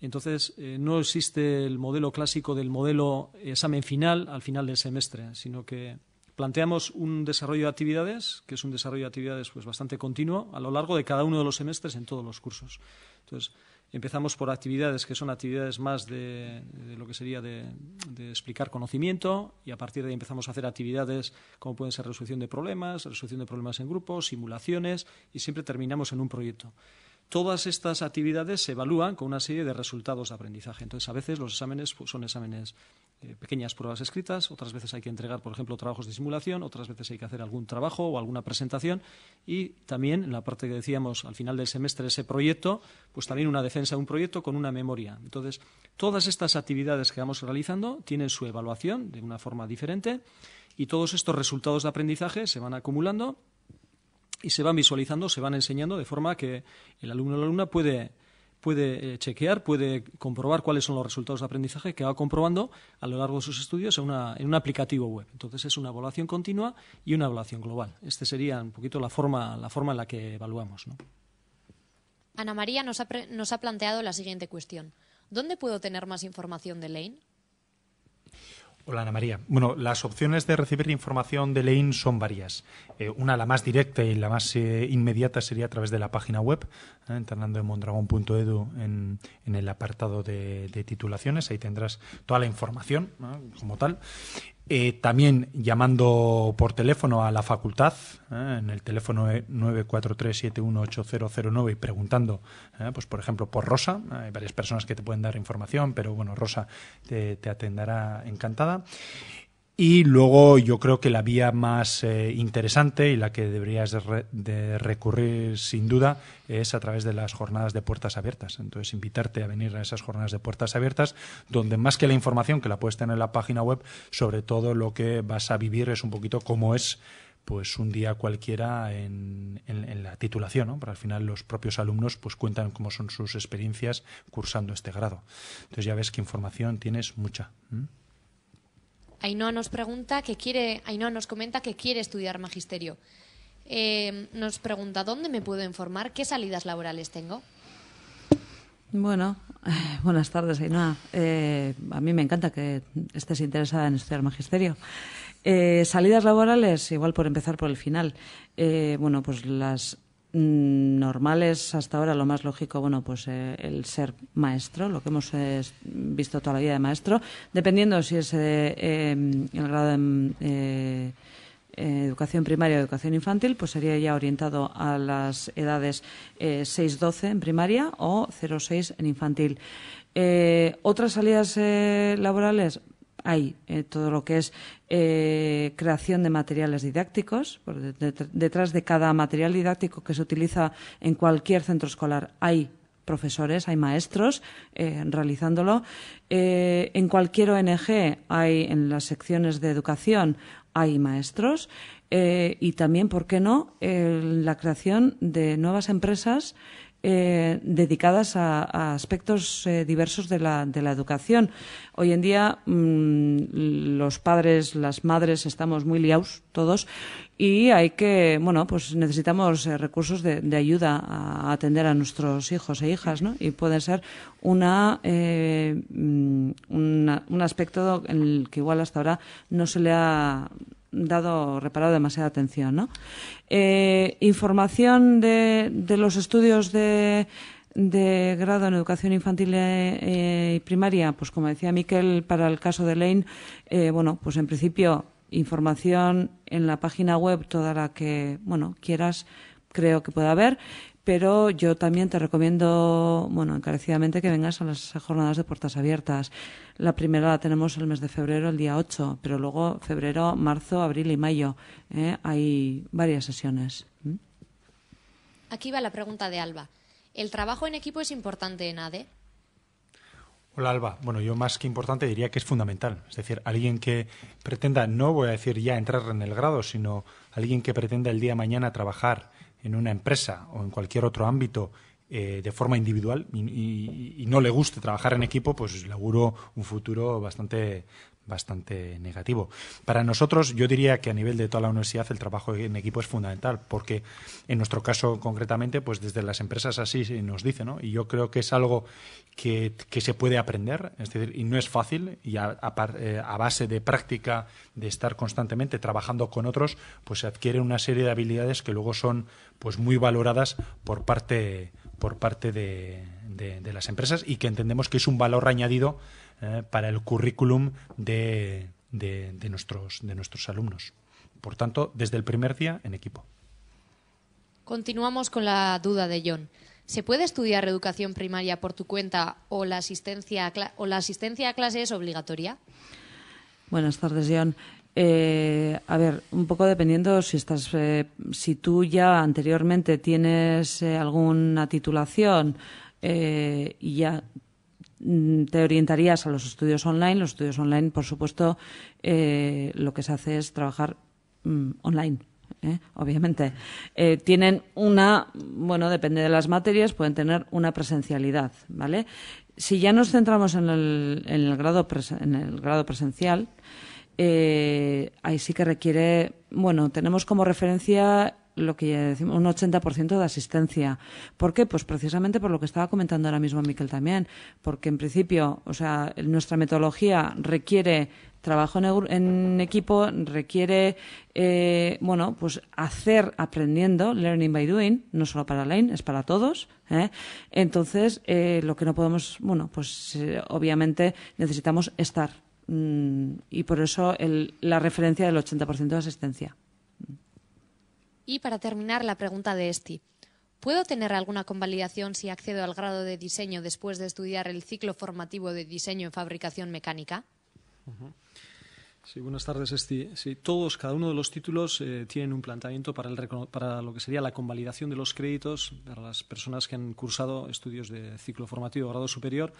Entonces, eh, no existe el modelo clásico del modelo examen final al final del semestre, sino que planteamos un desarrollo de actividades, que es un desarrollo de actividades pues, bastante continuo a lo largo de cada uno de los semestres en todos los cursos. Entonces, Empezamos por actividades que son actividades más de, lo que sería de, de, explicar conocimiento y a partir de ahí empezamos a hacer actividades como pueden ser resolución de problemas, resolución de problemas en grupos, simulaciones y siempre terminamos en un proyecto todas estas actividades se evalúan con una serie de resultados de aprendizaje. Entonces, a veces los exámenes pues, son exámenes, eh, pequeñas pruebas escritas, otras veces hay que entregar, por ejemplo, trabajos de simulación, otras veces hay que hacer algún trabajo o alguna presentación y también, en la parte que decíamos al final del semestre, ese proyecto, pues también una defensa de un proyecto con una memoria. Entonces, todas estas actividades que vamos realizando tienen su evaluación de una forma diferente y todos estos resultados de aprendizaje se van acumulando y se van visualizando, se van enseñando de forma que el alumno o la alumna puede, puede eh, chequear, puede comprobar cuáles son los resultados de aprendizaje que va comprobando a lo largo de sus estudios en, una, en un aplicativo web. Entonces es una evaluación continua y una evaluación global. Esta sería un poquito la forma, la forma en la que evaluamos. Ana María nos ha, nos ha planteado la siguiente cuestión. ¿Dónde puedo tener más información de Lane? Hola Ana María. Bueno, las opciones de recibir información de LEIN son varias. Eh, una, la más directa y la más eh, inmediata sería a través de la página web, eh, entrando en mondragón.edu en, en, el apartado de, titulaciones. Ahí tendrás toda la información como tal. Eh, también llamando por teléfono a la facultad, eh, en el teléfono 943718009 e y preguntando, eh, pues por ejemplo, por Rosa. Hay varias personas que te pueden dar información, pero bueno, Rosa te atenderá encantada. Y luego yo creo que la vía más eh, interesante y la que deberías de, recurrir sin duda es a través de las jornadas de puertas abiertas. Entonces, invitarte a venir a esas jornadas de puertas abiertas, donde más que la información que la puedes tener en la página web, sobre todo lo que vas a vivir es un poquito cómo es pues un día cualquiera en, la titulación, ¿no? al final los propios alumnos pues cuentan cómo son sus experiencias cursando este grado. Entonces ya ves que información tienes mucha. Ainhoa nos pregunta que quiere, Ainhoa nos comenta que quiere estudiar magisterio. Eh, nos pregunta dónde me puedo informar, qué salidas laborales tengo. Bueno, eh, buenas tardes, Ainhoa. Eh, a mí me encanta que estés interesada en estudiar magisterio. salidas laborales, igual por empezar por el final. bueno, pues las Mm, normales hasta ahora lo más lógico, bueno, pues eh, el ser maestro, lo que hemos eh, visto toda la vida de maestro, dependiendo si es eh, em, el grado de educación primaria o educación infantil, pues sería ya orientado a las edades 6-12 en primaria o 0-6 en infantil. otras salidas laborales, hay todo lo que es eh, creación de materiales didácticos. Detrás de cada material didáctico que se utiliza en cualquier centro escolar hay profesores, hay maestros eh, realizándolo. Eh, en cualquier ONG hay, en las secciones de educación, hay maestros. y también, ¿por qué no?, la creación de nuevas empresas eh, dedicadas a, aspectos eh, diversos de la, de la, educación. Hoy en día mm, los padres, las madres estamos muy liados todos y hay que, bueno, pues necesitamos eh, recursos de, ayuda a atender a nuestros hijos e hijas, ¿no? Y puede ser mm, una, un aspecto en el que igual hasta ahora no se le ha dado, reparado demasiada atención. ¿no? Eh, información de, los estudios de, grado en educación infantil eh, eh, y primaria, pues como decía Miquel, para el caso de Lane, bueno, pues en principio información en la página web, toda la que bueno quieras, creo que pueda haber pero yo también te recomiendo, bueno, encarecidamente que vengas a las jornadas de puertas abiertas. La primera la tenemos el mes de febrero, el día 8, pero luego febrero, marzo, abril y mayo. ¿eh? Hay varias sesiones. ¿Mm? Aquí va la pregunta de Alba. ¿El trabajo en equipo es importante en ADE? Hola Alba. Bueno, yo más que importante diría que es fundamental. Es decir, alguien que pretenda, no voy a decir ya entrar en el grado, sino alguien que pretenda el día mañana trabajar en una empresa o en cualquier otro ámbito eh, de forma individual y, y, no le guste trabajar en equipo, pues le auguro un futuro bastante, bastante negativo. Para nosotros, yo diría que a nivel de toda la universidad el trabajo en equipo es fundamental, porque en nuestro caso concretamente, pues desde las empresas así nos dicen ¿no? Y yo creo que es algo que, se puede aprender, es decir, y no es fácil, y eh, a, base de práctica, de estar constantemente trabajando con otros, pues se adquiere una serie de habilidades que luego son pues muy valoradas por parte por parte de las empresas y que entendemos que es un valor añadido eh, para el currículum de, de, nuestros, de nuestros alumnos. Por tanto, desde el primer día en equipo. Continuamos con la duda de John. ¿Se puede estudiar educación primaria por tu cuenta o la asistencia a, o la asistencia a clase es obligatoria? Buenas tardes, John. Eh, a ver, un poco dependiendo si estás, eh, si tú ya anteriormente tienes alguna titulación y ya Mm, te orientarías a los estudios online. Los estudios online, por supuesto, eh, lo que se hace es trabajar mm, online. ¿eh? Obviamente. Eh, tienen una, bueno, depende de las materias, pueden tener una presencialidad, ¿vale? Si ya nos centramos en el, grado, en el grado presencial, ahí sí que requiere, bueno, tenemos como referencia lo que ya decimos, un 80% de asistencia. ¿Por qué? Pues precisamente por lo que estaba comentando ahora mismo Miquel también, porque en principio, o sea, nuestra metodología requiere trabajo en, equipo, requiere, eh, bueno, pues hacer aprendiendo, learning by doing, no solo para Lane, es para todos. ¿eh? Entonces, eh, lo que no podemos, bueno, pues obviamente necesitamos estar. Mm, y por eso la referencia del 80% de asistencia. Y para terminar, la pregunta de Esti. ¿Puedo tener alguna convalidación si accedo al grado de diseño después de estudiar el ciclo formativo de diseño en fabricación mecánica? Sí, buenas tardes, Esti. Sí, todos, cada uno de los títulos tiene eh, tienen un planteamiento para, para lo que sería la convalidación de los créditos para las personas que han cursado estudios de ciclo formativo o grado superior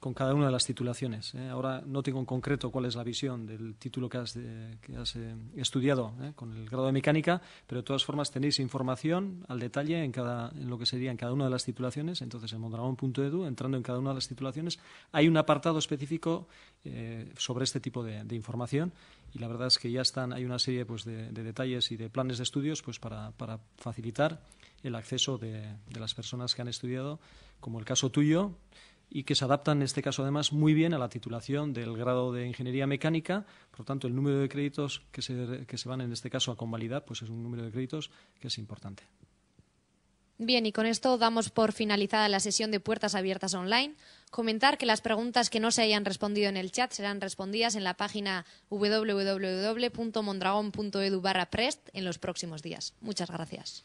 con cada una de las titulaciones. ¿eh? Ahora no tengo en concreto cuál es la visión del título que has, que has eh, estudiado ¿eh? con el grado de mecánica, pero de todas formas tenéis información al detalle en, cada, en lo que sería en cada una de las titulaciones. Entonces, en mondragón.edu, entrando en cada una de las titulaciones, hay un apartado específico sobre este tipo de, información y la verdad es que ya están, hay una serie pues, de, detalles y de planes de estudios pues, para facilitar el acceso de las personas que han estudiado, como el caso tuyo y que se adaptan en este caso además muy bien a la titulación del grado de ingeniería mecánica. Por lo tanto, el número de créditos que se, que se van en este caso a convalidar pues es un número de créditos que es importante. Bien, y con esto damos por finalizada la sesión de Puertas Abiertas Online. Comentar que las preguntas que no se hayan respondido en el chat serán respondidas en la página www.mondragon.edu barra prest en los próximos días. Muchas gracias.